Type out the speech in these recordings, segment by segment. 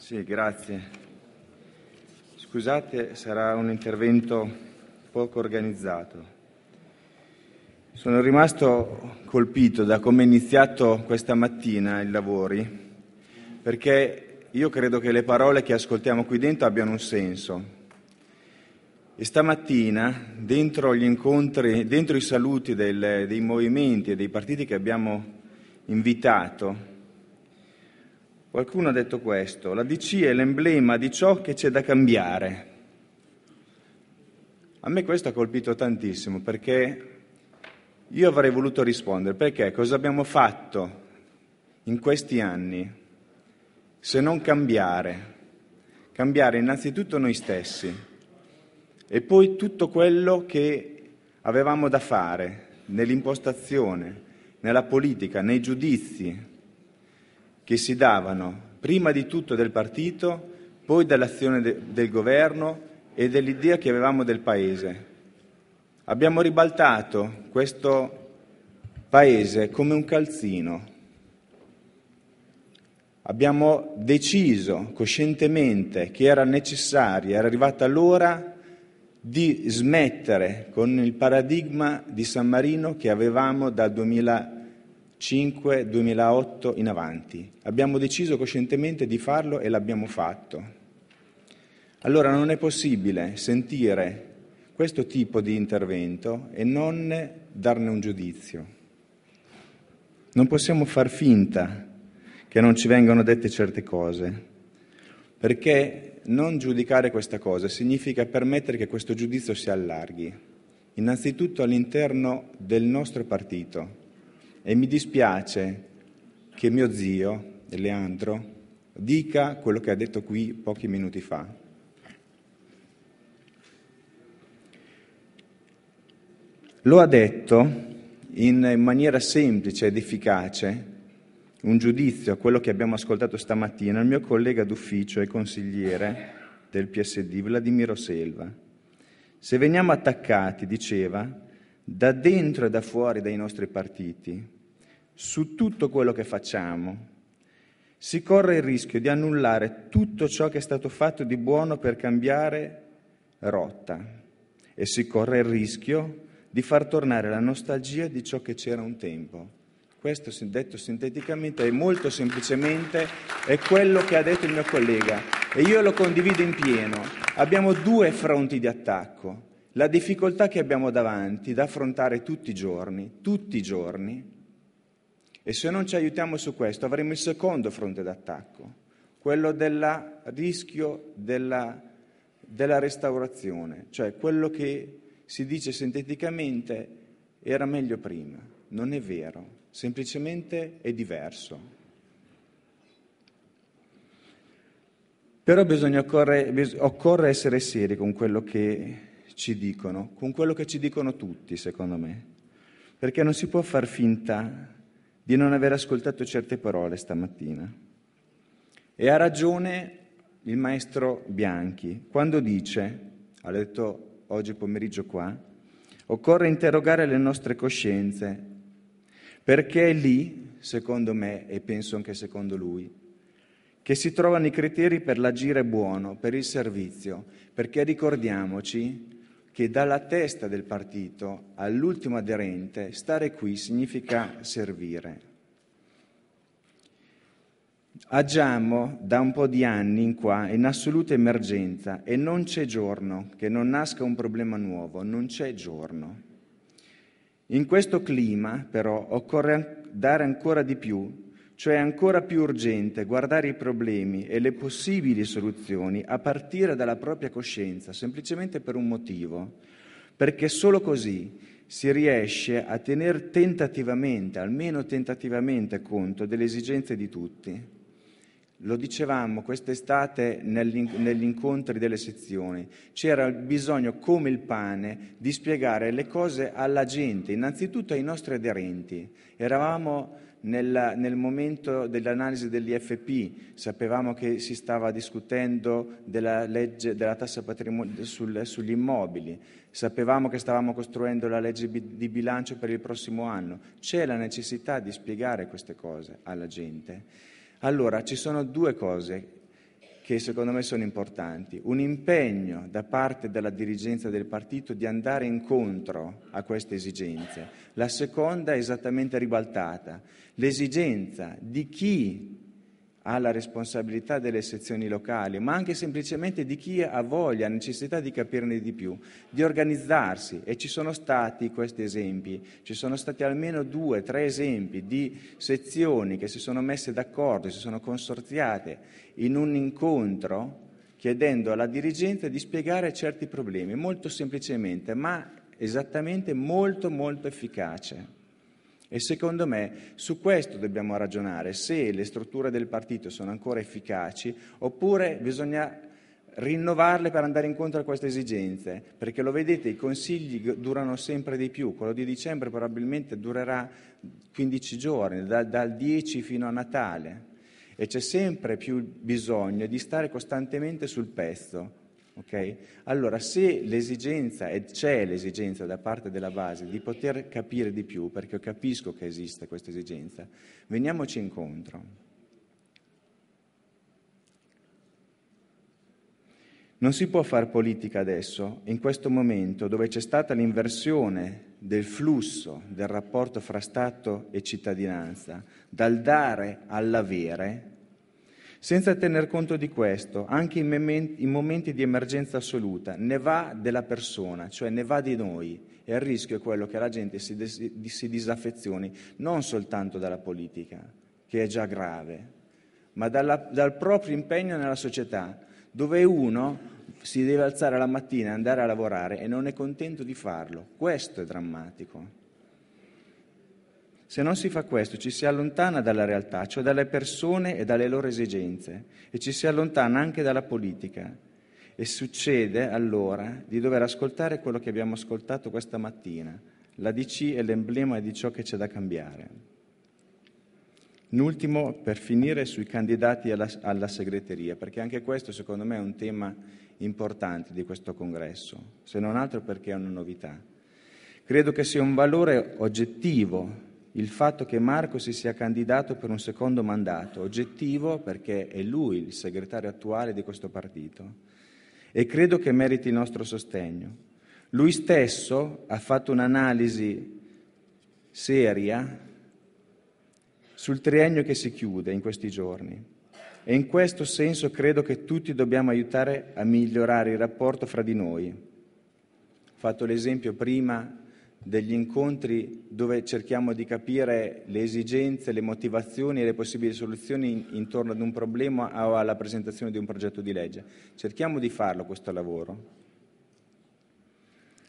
Sì, grazie. Scusate, sarà un intervento poco organizzato. Sono rimasto colpito da come è iniziato questa mattina i lavori, perché io credo che le parole che ascoltiamo qui dentro abbiano un senso. E stamattina, dentro gli incontri, dentro i saluti del, dei movimenti e dei partiti che abbiamo invitato, Qualcuno ha detto questo, la DC è l'emblema di ciò che c'è da cambiare. A me questo ha colpito tantissimo perché io avrei voluto rispondere, perché cosa abbiamo fatto in questi anni se non cambiare? Cambiare innanzitutto noi stessi e poi tutto quello che avevamo da fare nell'impostazione, nella politica, nei giudizi, che si davano prima di tutto del partito, poi dall'azione de- del governo e dell'idea che avevamo del Paese. Abbiamo ribaltato questo Paese come un calzino. Abbiamo deciso coscientemente che era necessario, era arrivata l'ora di smettere con il paradigma di San Marino che avevamo dal 2000 2005-2008 in avanti. Abbiamo deciso coscientemente di farlo e l'abbiamo fatto. Allora non è possibile sentire questo tipo di intervento e non darne un giudizio. Non possiamo far finta che non ci vengano dette certe cose, perché non giudicare questa cosa significa permettere che questo giudizio si allarghi, innanzitutto all'interno del nostro partito, e mi dispiace che mio zio, Leandro, dica quello che ha detto qui pochi minuti fa. Lo ha detto in maniera semplice ed efficace un giudizio a quello che abbiamo ascoltato stamattina il mio collega d'ufficio e consigliere del PSD, Vladimiro Selva. Se veniamo attaccati, diceva, da dentro e da fuori dai nostri partiti, su tutto quello che facciamo, si corre il rischio di annullare tutto ciò che è stato fatto di buono per cambiare rotta e si corre il rischio di far tornare la nostalgia di ciò che c'era un tempo. Questo, detto sinteticamente e molto semplicemente, è quello che ha detto il mio collega e io lo condivido in pieno. Abbiamo due fronti di attacco. La difficoltà che abbiamo davanti da affrontare tutti i giorni, tutti i giorni, e se non ci aiutiamo su questo avremo il secondo fronte d'attacco, quello del rischio della, della restaurazione, cioè quello che si dice sinteticamente era meglio prima. Non è vero, semplicemente è diverso. Però bisogna, occorre, occorre essere seri con quello che ci dicono, con quello che ci dicono tutti, secondo me, perché non si può far finta di non aver ascoltato certe parole stamattina. E ha ragione il maestro Bianchi quando dice, ha detto oggi pomeriggio qua, occorre interrogare le nostre coscienze, perché è lì, secondo me e penso anche secondo lui, che si trovano i criteri per l'agire buono, per il servizio, perché ricordiamoci che dalla testa del partito all'ultimo aderente stare qui significa servire. Agiamo da un po' di anni in qua in assoluta emergenza e non c'è giorno che non nasca un problema nuovo, non c'è giorno. In questo clima però occorre dare ancora di più cioè è ancora più urgente guardare i problemi e le possibili soluzioni a partire dalla propria coscienza, semplicemente per un motivo, perché solo così si riesce a tenere tentativamente, almeno tentativamente, conto delle esigenze di tutti. Lo dicevamo quest'estate negli incontri delle sezioni, c'era bisogno come il pane di spiegare le cose alla gente, innanzitutto ai nostri aderenti. Eravamo nel, nel, momento dell'analisi dell'IFP sapevamo che si stava discutendo della legge della tassa patrimoniale sul, sugli immobili, sapevamo che stavamo costruendo la legge bi- di bilancio per il prossimo anno. C'è la necessità di spiegare queste cose alla gente. Allora, ci sono due cose che secondo me sono importanti. Un impegno da parte della dirigenza del partito di andare incontro a queste esigenze. La seconda è esattamente ribaltata, l'esigenza di chi alla responsabilità delle sezioni locali, ma anche semplicemente di chi ha voglia, necessità di capirne di più, di organizzarsi. E ci sono stati questi esempi, ci sono stati almeno due, tre esempi di sezioni che si sono messe d'accordo, si sono consorziate in un incontro chiedendo alla dirigenza di spiegare certi problemi, molto semplicemente, ma esattamente molto molto efficace. E secondo me su questo dobbiamo ragionare, se le strutture del partito sono ancora efficaci oppure bisogna rinnovarle per andare incontro a queste esigenze, perché lo vedete, i consigli durano sempre di più, quello di dicembre probabilmente durerà 15 giorni, da, dal 10 fino a Natale, e c'è sempre più bisogno di stare costantemente sul pezzo. Okay? Allora, se l'esigenza, e c'è l'esigenza da parte della base di poter capire di più, perché io capisco che esiste questa esigenza, veniamoci incontro. Non si può fare politica adesso, in questo momento dove c'è stata l'inversione del flusso del rapporto fra Stato e cittadinanza, dal dare all'avere, senza tener conto di questo, anche in, mem- in momenti di emergenza assoluta, ne va della persona, cioè ne va di noi e il rischio è quello che la gente si, des- si disaffezioni non soltanto dalla politica, che è già grave, ma dalla, dal proprio impegno nella società, dove uno si deve alzare la mattina e andare a lavorare e non è contento di farlo. Questo è drammatico. Se non si fa questo ci si allontana dalla realtà, cioè dalle persone e dalle loro esigenze e ci si allontana anche dalla politica. E succede allora di dover ascoltare quello che abbiamo ascoltato questa mattina. La DC è l'emblema di ciò che c'è da cambiare. In ultimo, per finire sui candidati alla, alla, segreteria, perché anche questo secondo me è un tema importante di questo congresso, se non altro perché è una novità. Credo che sia un valore oggettivo il fatto che Marco si sia candidato per un secondo mandato, oggettivo perché è lui il segretario attuale di questo partito e credo che meriti il nostro sostegno. Lui stesso ha fatto un'analisi seria sul triennio che si chiude in questi giorni e in questo senso credo che tutti dobbiamo aiutare a migliorare il rapporto fra di noi. Ho fatto l'esempio prima degli incontri dove cerchiamo di capire le esigenze, le motivazioni e le possibili soluzioni intorno ad un problema o alla presentazione di un progetto di legge. Cerchiamo di farlo questo lavoro.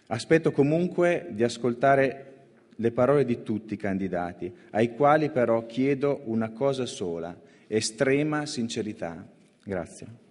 Aspetto comunque di ascoltare le parole di tutti i candidati, ai quali però chiedo una cosa sola, estrema sincerità. Grazie.